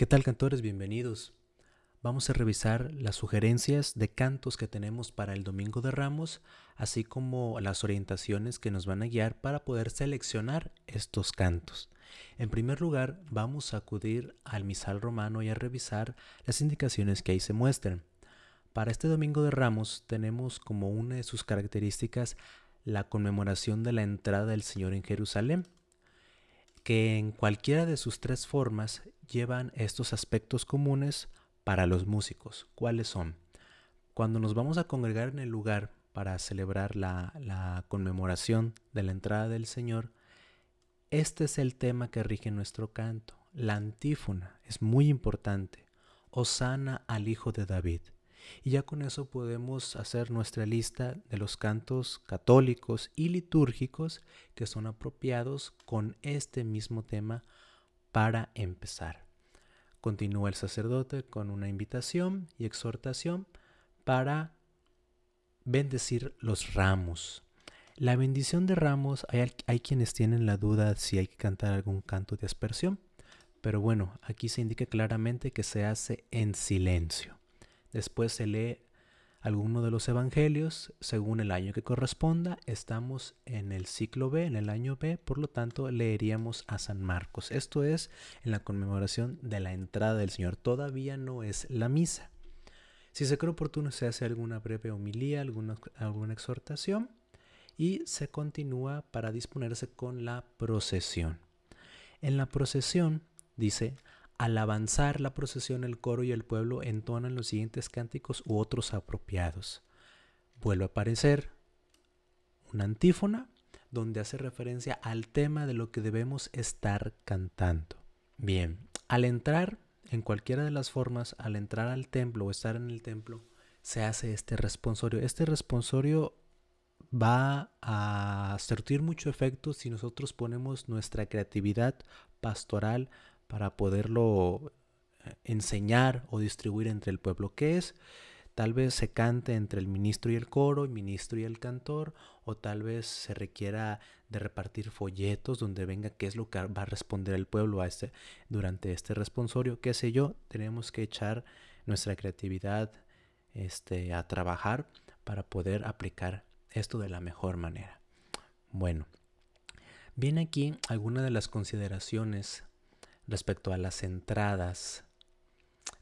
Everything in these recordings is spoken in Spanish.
¿Qué tal cantores? Bienvenidos. Vamos a revisar las sugerencias de cantos que tenemos para el Domingo de Ramos, así como las orientaciones que nos van a guiar para poder seleccionar estos cantos. En primer lugar, vamos a acudir al misal romano y a revisar las indicaciones que ahí se muestran. Para este Domingo de Ramos tenemos como una de sus características la conmemoración de la entrada del Señor en Jerusalén, que en cualquiera de sus tres formas llevan estos aspectos comunes para los músicos. ¿Cuáles son? Cuando nos vamos a congregar en el lugar para celebrar la, conmemoración de la entrada del Señor, este es el tema que rige nuestro canto. La antífona es muy importante. Osana al Hijo de David. Y ya con eso podemos hacer nuestra lista de los cantos católicos y litúrgicos que son apropiados con este mismo tema para empezar. Continúa el sacerdote con una invitación y exhortación para bendecir los ramos. La bendición de ramos, hay, hay quienes tienen la duda si hay que cantar algún canto de aspersión, pero bueno, aquí se indica claramente que se hace en silencio. Después se lee alguno de los evangelios según el año que corresponda. Estamos en el ciclo B, en el año B, por lo tanto leeríamos a San Marcos. Esto es en la conmemoración de la entrada del Señor. Todavía no es la misa. Si se cree oportuno, se hace alguna breve homilía, alguna, alguna exhortación y se continúa para disponerse con la procesión. En la procesión, dice, al avanzar la procesión, el coro y el pueblo entonan los siguientes cánticos u otros apropiados. Vuelve a aparecer una antífona donde hace referencia al tema de lo que debemos estar cantando. Bien, al entrar, en cualquiera de las formas, al entrar al templo o estar en el templo, se hace este responsorio. Este responsorio va a surtir mucho efecto si nosotros ponemos nuestra creatividad pastoral para poderlo eh, enseñar o distribuir entre el pueblo, qué es tal vez se cante entre el ministro y el coro, el ministro y el cantor, o tal vez se requiera de repartir folletos donde venga qué es lo que va a responder el pueblo a este, durante este responsorio, qué sé yo, tenemos que echar nuestra creatividad este, a trabajar para poder aplicar esto de la mejor manera. Bueno, viene aquí alguna de las consideraciones respecto a las entradas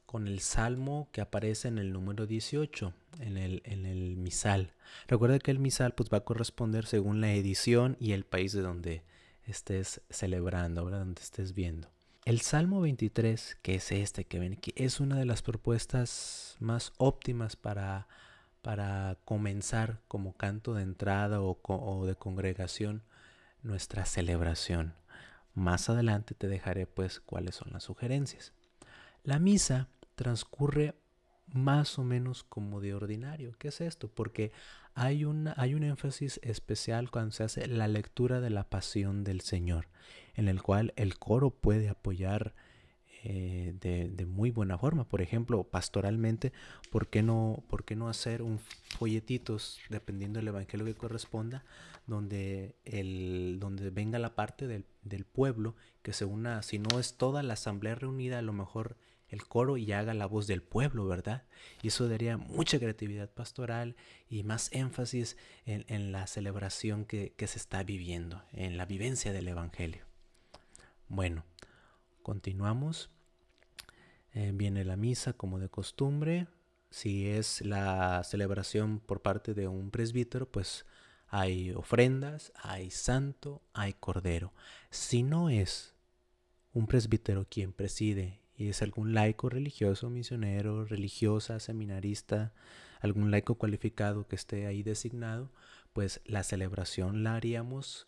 con el salmo que aparece en el número 18, en el, misal. Recuerda que el misal pues, va a corresponder según la edición y el país de donde estés celebrando, donde estés viendo. El Salmo 23, que es este que ven aquí, es una de las propuestas más óptimas para, para comenzar como canto de entrada o de congregación nuestra celebración. Más adelante te dejaré pues cuáles son las sugerencias. La misa transcurre más o menos como de ordinario. ¿Qué es esto? Porque hay, hay un énfasis especial cuando se hace la lectura de la pasión del Señor, en el cual el coro puede apoyar eh, de, muy buena forma. Por ejemplo, pastoralmente, ¿por qué no, por qué no hacer un folletitos, dependiendo del evangelio que corresponda, donde, el, donde venga la parte del, pueblo que se una, si no es toda la asamblea reunida, a lo mejor el coro y haga la voz del pueblo, ¿verdad? Y eso daría mucha creatividad pastoral y más énfasis en, la celebración que, que, se está viviendo, en la vivencia del Evangelio. Bueno, Continuamos. Eh, viene la misa como de costumbre. Si es la celebración por parte de un presbítero, pues hay ofrendas, hay santo, hay cordero. Si no es un presbítero quien preside y es algún laico religioso, misionero, religiosa, seminarista, algún laico cualificado que esté ahí designado, pues la celebración la haríamos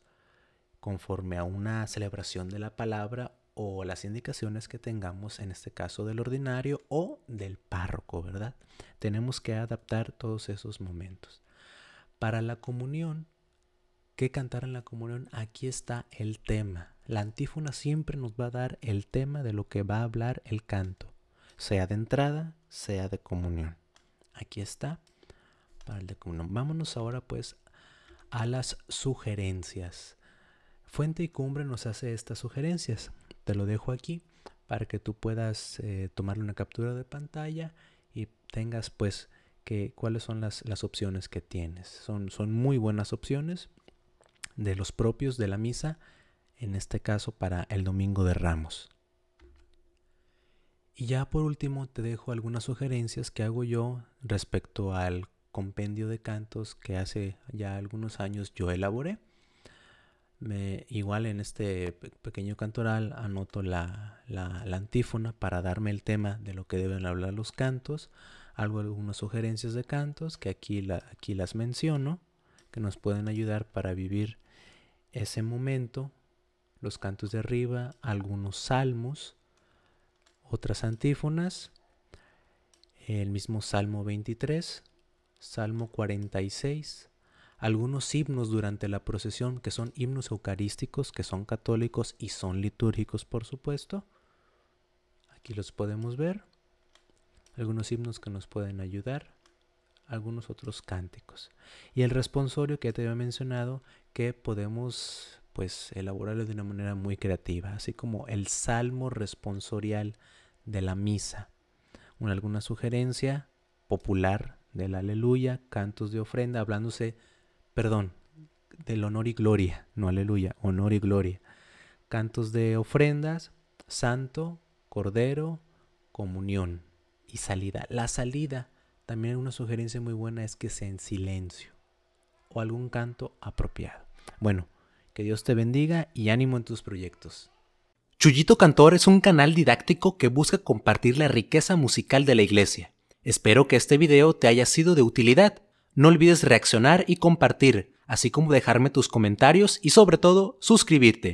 conforme a una celebración de la palabra o las indicaciones que tengamos, en este caso del ordinario o del párroco, ¿verdad? Tenemos que adaptar todos esos momentos. Para la comunión, ¿qué cantar en la comunión? Aquí está el tema. La antífona siempre nos va a dar el tema de lo que va a hablar el canto, sea de entrada, sea de comunión. Aquí está para el de comunión. Vámonos ahora pues a las sugerencias. Fuente y Cumbre nos hace estas sugerencias te lo dejo aquí para que tú puedas tomar eh, tomarle una captura de pantalla y tengas pues que cuáles son las, las opciones que tienes. Son, son muy buenas opciones de los propios de la misa, en este caso para el domingo de Ramos. Y ya por último te dejo algunas sugerencias que hago yo respecto al compendio de cantos que hace ya algunos años yo elaboré me, igual en este pequeño cantoral anoto la, antífona para darme el tema de lo que deben hablar los cantos, algo algunas sugerencias de cantos que aquí, aquí las menciono, que nos pueden ayudar para vivir ese momento, los cantos de arriba, algunos salmos, otras antífonas, el mismo Salmo 23, Salmo 46, algunos himnos durante la procesión, que son himnos eucarísticos, que son católicos y son litúrgicos, por supuesto. Aquí los podemos ver. Algunos himnos que nos pueden ayudar. Algunos otros cánticos. Y el responsorio que ya te había mencionado, que podemos pues elaborarlo de una manera muy creativa, así como el salmo responsorial de la misa. Una, alguna sugerencia popular del aleluya, cantos de ofrenda, hablándose perdón, del honor y gloria, no aleluya, honor y gloria. Cantos de ofrendas, santo, cordero, comunión y salida. La salida, también una sugerencia muy buena es que sea en silencio o algún canto apropiado. Bueno, que Dios te bendiga y ánimo en tus proyectos. Chullito Cantor es un canal didáctico que busca compartir la riqueza musical de la iglesia. Espero que este video te haya sido de utilidad. No olvides reaccionar y compartir, así como dejarme tus comentarios y sobre todo suscribirte.